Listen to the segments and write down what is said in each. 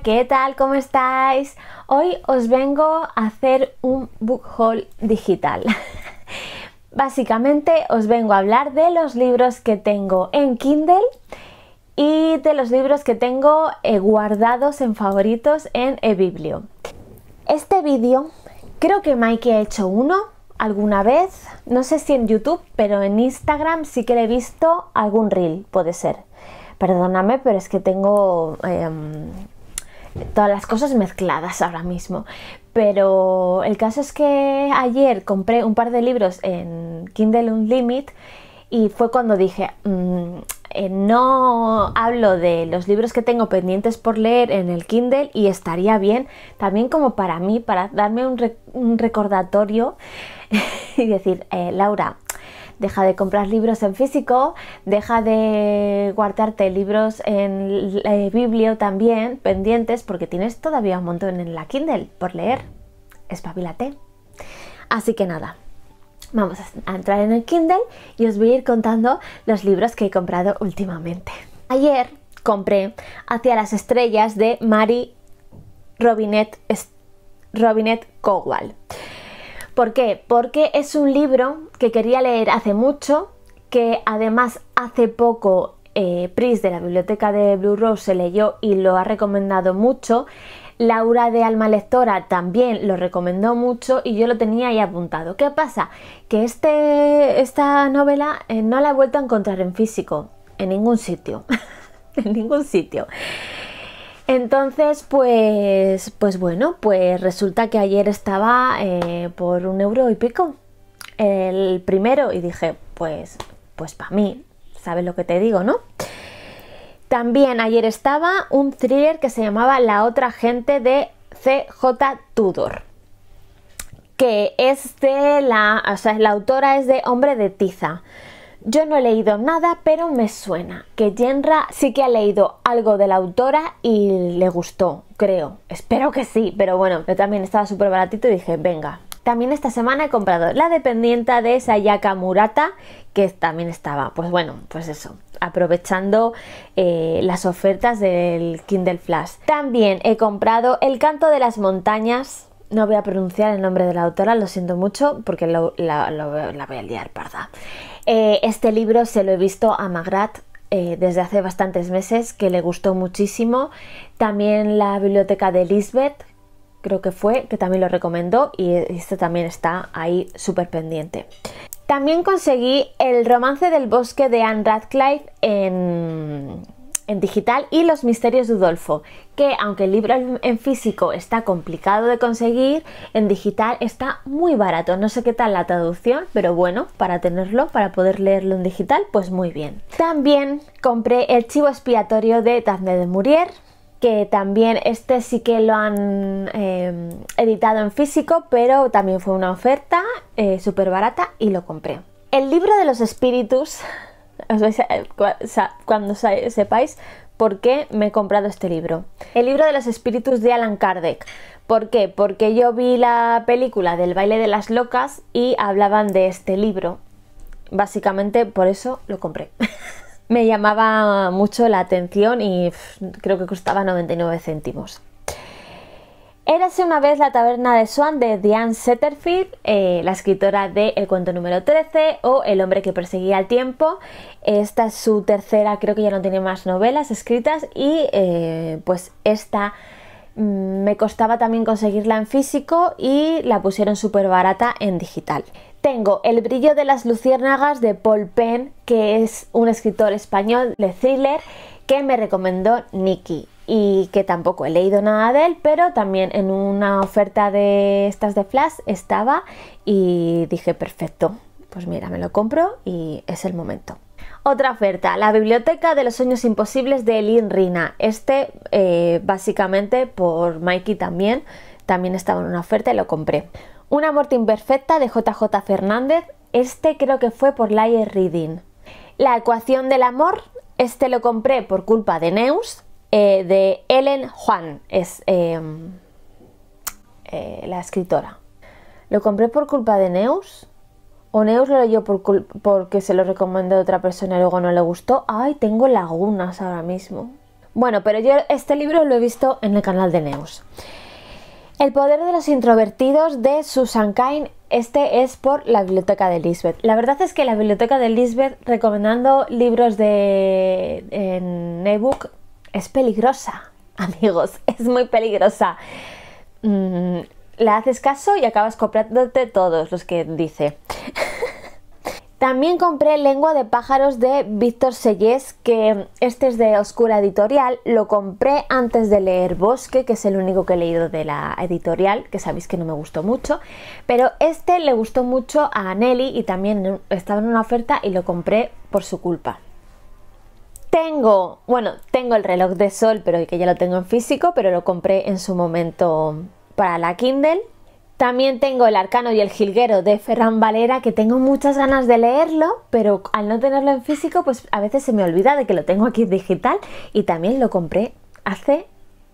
¿qué tal? ¿Cómo estáis? Hoy os vengo a hacer un book haul digital. Básicamente os vengo a hablar de los libros que tengo en Kindle y de los libros que tengo eh, guardados en favoritos en eBiblio. Este vídeo creo que Mike ha hecho uno alguna vez, no sé si en YouTube, pero en Instagram sí que le he visto algún reel, puede ser. Perdóname, pero es que tengo em, todas las cosas mezcladas ahora mismo. Pero el caso es que ayer compré un par de libros en Kindle Unlimited y fue cuando dije, mm, eh, no hablo de los libros que tengo pendientes por leer en el Kindle y estaría bien también como para mí, para darme un, recordatorio y decir, eh, Laura, Deja de comprar libros en físico, deja de guardarte libros en la eh, biblio también, pendientes, porque tienes todavía un montón en la Kindle por leer. Espabilate. Así que nada, vamos a entrar en el Kindle y os voy a ir contando los libros que he comprado últimamente. Ayer compré Hacia las estrellas de Mary Robinette, Robinette ¿Por qué? Porque es un libro que quería leer hace mucho, que además hace poco eh, Pris de la biblioteca de Blue Rose se leyó y lo ha recomendado mucho. Laura de Alma Lectora también lo recomendó mucho y yo lo tenía ahí apuntado. ¿Qué pasa? Que este, esta novela eh, no la he vuelto a encontrar en físico, en ningún sitio. en ningún sitio. Entonces, pues, pues bueno, pues resulta que ayer estaba eh, por un euro y pico el primero y dije, pues, pues para mí, sabes lo que te digo, ¿no? También ayer estaba un thriller que se llamaba La otra gente de CJ Tudor, que es de la, o sea, la autora es de Hombre de Tiza. Yo no he leído nada, pero me suena que Jenra sí que ha leído algo de la autora y le gustó, creo. Espero que sí, pero bueno, yo también estaba súper baratito y dije, venga. También esta semana he comprado la dependienta de Sayaka Murata, que también estaba, pues bueno, pues eso, aprovechando eh, las ofertas del Kindle Flash. También he comprado El canto de las montañas no voy a pronunciar el nombre de la autora, lo siento mucho, porque la, voy a liar parda. Eh, este libro se lo he visto a Magrat eh, desde hace bastantes meses, que le gustó muchísimo. También la biblioteca de Lisbeth, creo que fue, que también lo recomendó, y este también está ahí súper pendiente. También conseguí el romance del bosque de Anne Radcliffe en, en digital y Los Misterios de Udolfo, que aunque el libro en físico está complicado de conseguir, en digital está muy barato. No sé qué tal la traducción, pero bueno, para tenerlo, para poder leerlo en digital, pues muy bien. También compré el chivo expiatorio de Daphne de Murier, que también este sí que lo han em, editado en físico, pero también fue una oferta eh, súper barata y lo compré. El libro de los espíritus cuando sepáis por qué me he comprado este libro. El libro de los espíritus de Alan Kardec. ¿Por qué? Porque yo vi la película del baile de las locas y hablaban de este libro. Básicamente por eso lo compré. me llamaba mucho la atención y creo que costaba 99 céntimos. Érase una vez la taberna de Swan de Diane Setterfield, eh, la escritora de El cuento número 13 o El hombre que perseguía el tiempo. Esta es su tercera, creo que ya no tiene más novelas escritas y eh, pues esta mm, me costaba también conseguirla en físico y la pusieron súper barata en digital. Tengo El brillo de las luciérnagas de Paul Penn, que es un escritor español de thriller que me recomendó Nicky y que tampoco he leído nada de él, pero también en una oferta de estas de Flash estaba y dije, perfecto, pues mira, me lo compro y es el momento. Otra oferta, la Biblioteca de los Sueños Imposibles de Elin Rina. Este, eh, básicamente, por Mikey también, también estaba en una oferta y lo compré. Una muerte imperfecta de JJ Fernández. Este creo que fue por Laia Reading. La ecuación del amor. Este lo compré por culpa de Neus. Eh, de Ellen Juan, es em, eh, la escritora. Lo compré por culpa de Neus. O Neus lo leyó porque se lo recomendó otra persona y luego no le gustó. Ay, tengo lagunas ahora mismo. Bueno, pero yo este libro lo he visto en el canal de Neus. El poder de los introvertidos de Susan Cain. Este es por la biblioteca de Lisbeth. La verdad es que la biblioteca de Lisbeth recomendando libros de en es peligrosa, amigos, es muy peligrosa. Mm, la haces caso y acabas comprándote todos los que dice. También compré Lengua de pájaros de Víctor Sellés, que este es de Oscura Editorial. Lo compré antes de leer Bosque, que es el único que he leído de la editorial, que sabéis que no me gustó mucho. Pero este le gustó mucho a Nelly y también estaba en una oferta y lo compré por su culpa. Tengo, bueno, tengo el reloj de sol, pero que ya lo tengo en físico, pero lo compré en su momento para la Kindle. También tengo El Arcano y el Jilguero de Ferran Valera, que tengo muchas ganas de leerlo, pero al no tenerlo en físico, pues a veces se me olvida de que lo tengo aquí digital y también lo compré hace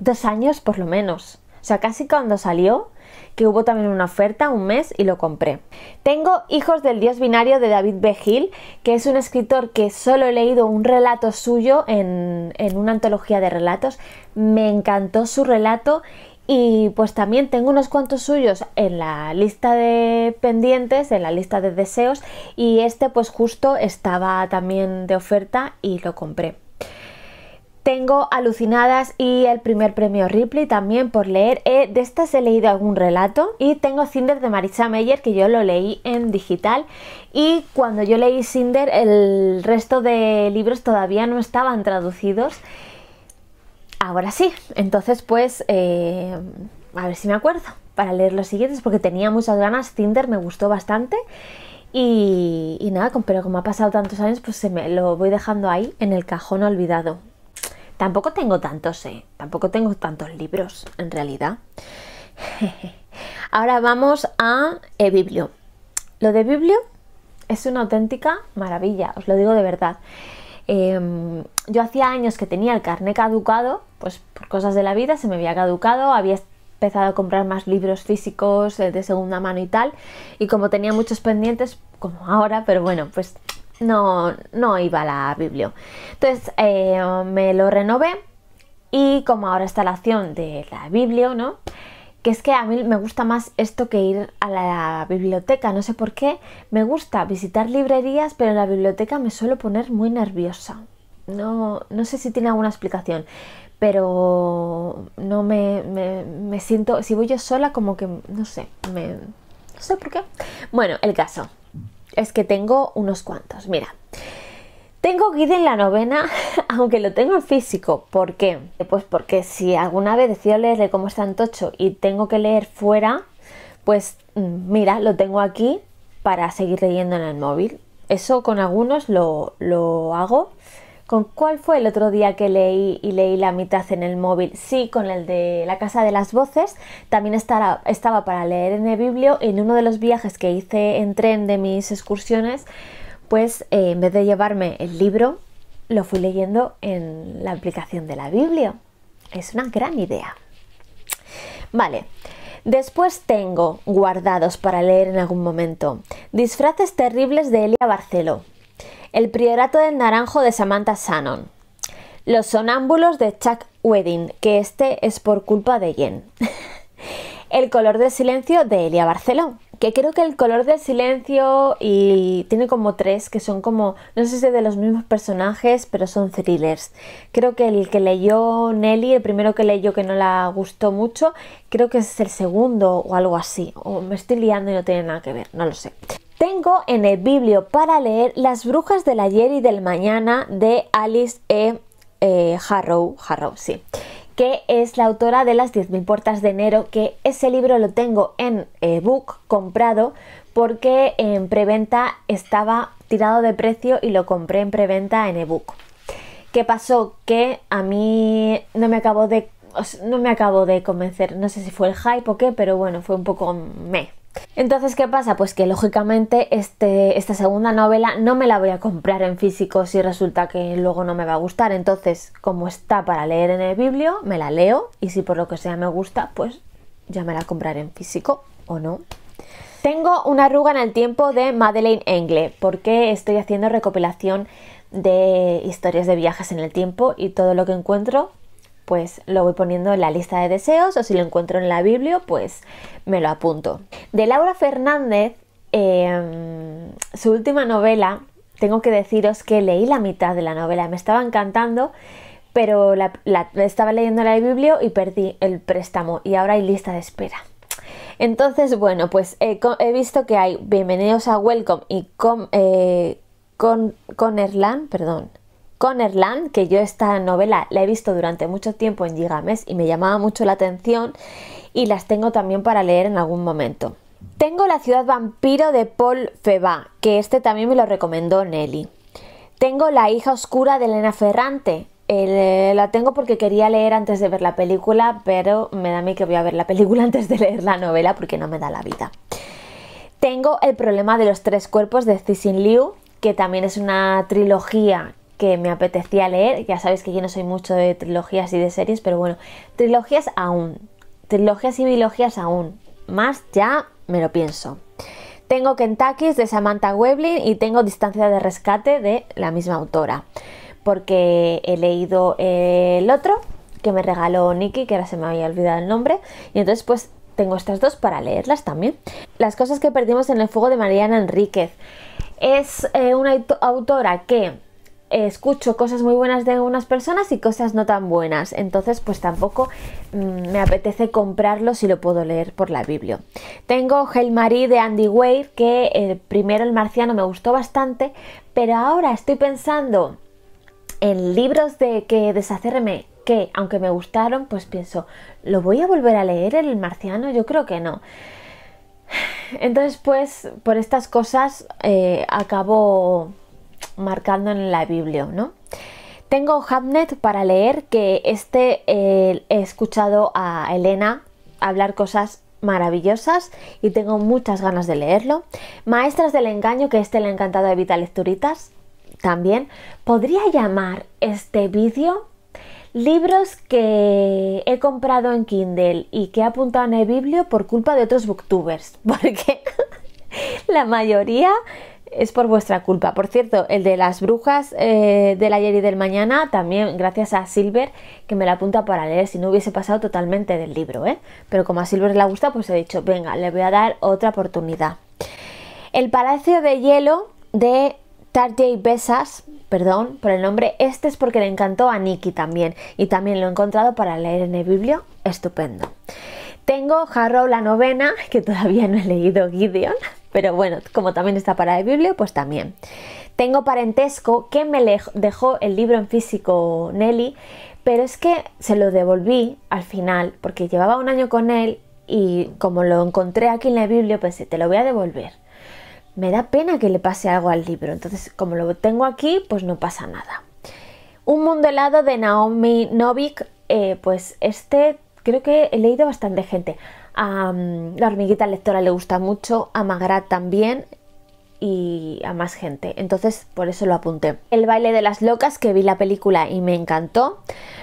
dos años por lo menos. O sea, casi cuando salió, que hubo también una oferta un mes y lo compré. Tengo Hijos del Dios Binario de David B. que es un escritor que solo he leído un relato suyo en una antología de relatos. Me encantó su relato y pues también tengo unos cuantos suyos en la lista de pendientes, en la lista de deseos y este pues justo estaba también de oferta y lo compré. Tengo Alucinadas y el primer premio Ripley también por leer. Eh, de estas he leído algún relato y tengo Cinder de Maritza Meyer que yo lo leí en digital y cuando yo leí Cinder el resto de libros todavía no estaban traducidos. Ahora sí, entonces pues eh, a ver si me acuerdo para leer los siguientes porque tenía muchas ganas. Cinder me gustó bastante. Y, y, nada, pero como ha pasado tantos años, pues se me lo voy dejando ahí en el cajón olvidado. Tampoco tengo tantos, ¿eh? Tampoco tengo tantos libros, en realidad. Ahora vamos a Biblio. Lo de Biblio es una auténtica maravilla, os lo digo de verdad. Em, yo hacía años que tenía el carné caducado, pues por cosas de la vida se me había caducado, había empezado a comprar más libros físicos eh, de segunda mano y tal, y como tenía muchos pendientes, como ahora, pero bueno, pues no, no iba a la biblio. Entonces eh, me lo renové y como ahora está la acción de la biblio, ¿no? Que es que a mí me gusta más esto que ir a la biblioteca, no sé por qué. Me gusta visitar librerías, pero en la biblioteca me suelo poner muy nerviosa. No, sé si tiene alguna explicación, pero no me, siento, si voy yo sola como que, no sé, me, no sé por qué. Bueno, el caso. Es que tengo unos cuantos, mira. Tengo ir en la novena, aunque lo tengo en físico. ¿Por qué? Pues porque si alguna vez decido leerle cómo está en tocho y tengo que leer fuera, pues mm, mira, lo tengo aquí para seguir leyendo en el móvil. Eso con algunos lo, lo hago ¿Con cuál fue el otro día que leí y leí la mitad en el móvil? Sí, con el de La Casa de las Voces. También estaba para leer en el biblio. En uno de los viajes que hice en tren de mis excursiones, pues eh, en vez de llevarme el libro, lo fui leyendo en la aplicación de la Biblia. Es una gran idea. Vale. Después tengo guardados para leer en algún momento. Disfraces terribles de Elia Barceló. El Priorato del Naranjo de Samantha Shannon. Los sonámbulos de Chuck Wedding, que este es por culpa de Jen. el color del silencio de Elia Barceló. Que creo que el color del silencio y tiene como tres que son como, no sé si de los mismos personajes, pero son thrillers. Creo que el que leyó Nelly, el primero que leyó que no la gustó mucho, creo que es el segundo o algo así. O me estoy liando y no tiene nada que ver, no lo sé en el Biblio para leer Las Brujas del Ayer y del Mañana de Alice E. Eh, Harrow, Harrow, que es la autora de Las 10.000 Puertas de Enero, que ese libro lo tengo en ebook comprado porque en preventa estaba tirado de precio y lo compré en preventa en ebook. ¿Qué pasó? Que a mí no me acabo de no me acabo de convencer, no sé si fue el hype o qué, pero bueno, fue un poco meh. Entonces, ¿qué pasa? Pues que lógicamente este, esta segunda novela no me la voy a comprar en físico si resulta que luego no me va a gustar. Entonces, como está para leer en el biblio, me la leo y si por lo que sea me gusta, pues ya me la compraré en físico o no. Tengo una arruga en el tiempo de Madeleine Engle porque estoy haciendo recopilación de historias de viajes en el tiempo y todo lo que encuentro pues lo voy poniendo en la lista de deseos o si lo encuentro en la Biblia, pues me lo apunto. De Laura Fernández, em, su última novela, tengo que deciros que leí la mitad de la novela, me estaba encantando, pero la, estaba leyendo la Biblia y perdí el préstamo y ahora hay lista de espera. Entonces, bueno, pues he visto que hay Bienvenidos a Welcome y con, eh, con, perdón, Connerland, que yo esta novela la he visto durante mucho tiempo en Gigames y me llamaba mucho la atención y las tengo también para leer en algún momento. Tengo La ciudad vampiro de Paul Feba, que este también me lo recomendó Nelly. Tengo La hija oscura de Elena Ferrante. Eh, la tengo porque quería leer antes de ver la película, pero me da a mí que voy a ver la película antes de leer la novela porque no me da la vida. Tengo El problema de los tres cuerpos de Cixin Liu, que también es una trilogía que me apetecía leer. Ya sabéis que yo no soy mucho de trilogías y de series, pero bueno, trilogías aún. Trilogías y biologías aún. Más ya me lo pienso. Tengo Kentucky de Samantha Weblin y tengo Distancia de Rescate de la misma autora. Porque he leído el otro que me regaló Nikki, que ahora se me había olvidado el nombre. Y entonces pues tengo estas dos para leerlas también. Las cosas que perdimos en el fuego de Mariana Enríquez. Es eh, una autora que escucho cosas muy buenas de unas personas y cosas no tan buenas. Entonces, pues tampoco mm, me apetece comprarlo si lo puedo leer por la Biblia. Tengo Hail Mary de Andy Wade que eh, primero el marciano me gustó bastante, pero ahora estoy pensando en libros de que deshacerme que, aunque me gustaron, pues pienso, ¿lo voy a volver a leer el marciano? Yo creo que no. Entonces, pues, por estas cosas eh, acabo marcando en la Biblia, ¿no? Tengo Hubnet para leer que este eh, he escuchado a Elena hablar cosas maravillosas y tengo muchas ganas de leerlo. Maestras del engaño, que este le ha encantado a Vita Lecturitas, también. Podría llamar este vídeo libros que he comprado en Kindle y que he apuntado en el biblio por culpa de otros booktubers, porque la mayoría es por vuestra culpa. Por cierto, el de las brujas eh, del ayer y del mañana, también gracias a Silver, que me la apunta para leer, si no hubiese pasado totalmente del libro, ¿eh? Pero como a Silver le gusta, pues he dicho, venga, le voy a dar otra oportunidad. El Palacio de Hielo de y Besas, perdón por el nombre, este es porque le encantó a Nikki también, y también lo he encontrado para leer en el biblio, estupendo. Tengo Harrow la novena, que todavía no he leído Gideon, pero bueno, como también está para el biblio, pues también. Tengo parentesco que me dejó el libro en físico Nelly, pero es que se lo devolví al final porque llevaba un año con él y como lo encontré aquí en la Biblia, pensé, te lo voy a devolver. Me da pena que le pase algo al libro, entonces como lo tengo aquí, pues no pasa nada. Un mundo helado de Naomi Novik, eh, pues este creo que he leído bastante gente. A la hormiguita lectora le gusta mucho, a Magrat también y a más gente. Entonces, por eso lo apunté. El baile de las locas, que vi la película y me encantó.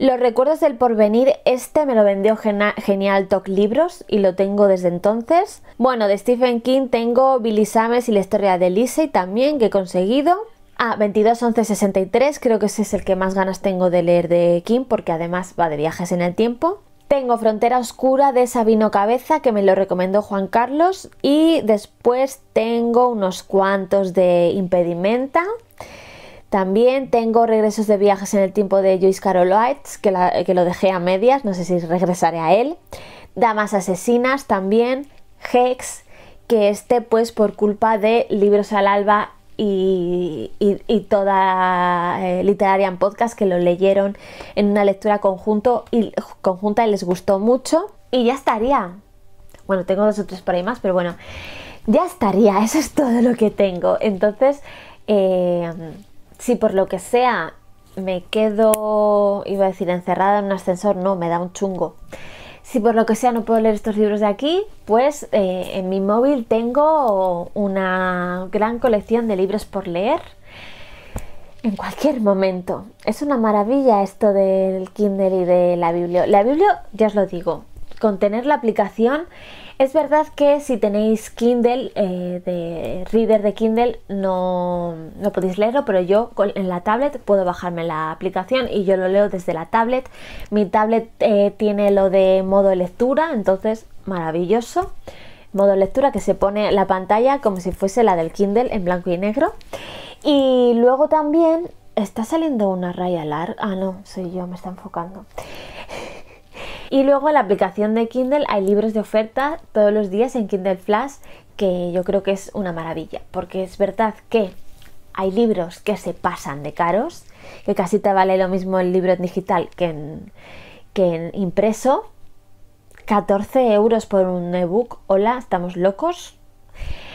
Los recuerdos del porvenir, este me lo vendió genial Toc Libros y lo tengo desde entonces. Bueno, de Stephen King tengo Billy Sames y la historia de y también, que he conseguido. A 22 11 63, creo que ese es el que más ganas tengo de leer de King porque además va de viajes en el tiempo. Tengo Frontera Oscura de Sabino Cabeza, que me lo recomendó Juan Carlos. Y después tengo unos cuantos de Impedimenta. También tengo Regresos de Viajes en el Tiempo de Joyce Carol Oates, que, lo dejé a medias, no sé si regresaré a él. Damas Asesinas también. Hex, que este pues por culpa de Libros al Alba y, y, toda eh, Literaria en Podcast que lo leyeron en una lectura y, conjunta y les gustó mucho. Y ya estaría. Bueno, tengo dos o tres por ahí más, pero bueno, ya estaría. Eso es todo lo que tengo. Entonces, em, si por lo que sea me quedo, iba a decir, encerrada en un ascensor, no, me da un chungo si por lo que sea no puedo leer estos libros de aquí, pues eh, en mi móvil tengo una gran colección de libros por leer en cualquier momento. Es una maravilla esto del Kindle y de la Biblia. La Biblia, ya os lo digo, con tener la aplicación es verdad que si tenéis Kindle, eh, de Reader de Kindle, no, podéis leerlo, pero yo en la tablet puedo bajarme la aplicación y yo lo leo desde la tablet. Mi tablet eh, tiene lo de modo lectura, entonces maravilloso. Modo lectura que se pone la pantalla como si fuese la del Kindle en blanco y negro. Y luego también está saliendo una raya larga. Ah, no, soy yo, me está enfocando. Y luego en la aplicación de Kindle hay libros de oferta todos los días en Kindle Flash, que yo creo que es una maravilla, porque es verdad que hay libros que se pasan de caros, que casi te vale lo mismo el libro digital que en, que en impreso. 14 euros por un ebook, hola, estamos locos.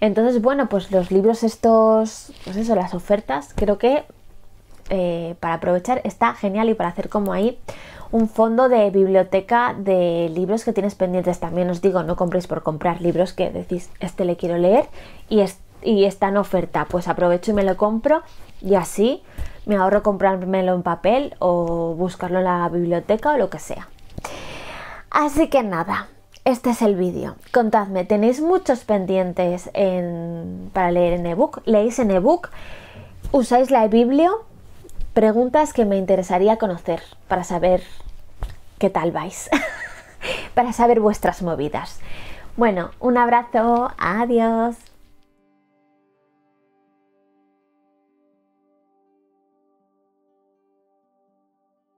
Entonces, bueno, pues los libros estos, pues eso, las ofertas, creo que eh, para aprovechar está genial y para hacer como ahí un fondo de biblioteca de libros que tienes pendientes. También os digo, no compréis por comprar libros que decís, este le quiero leer y, está en oferta. Pues aprovecho y me lo compro y así me ahorro comprármelo en papel o buscarlo en la biblioteca o lo que sea. Así que nada, este es el vídeo. Contadme, ¿tenéis muchos pendientes para leer en ebook? ¿Leéis en ebook? ¿Usáis la e-biblio? preguntas que me interesaría conocer para saber qué tal vais, para saber vuestras movidas. Bueno, un abrazo, adiós.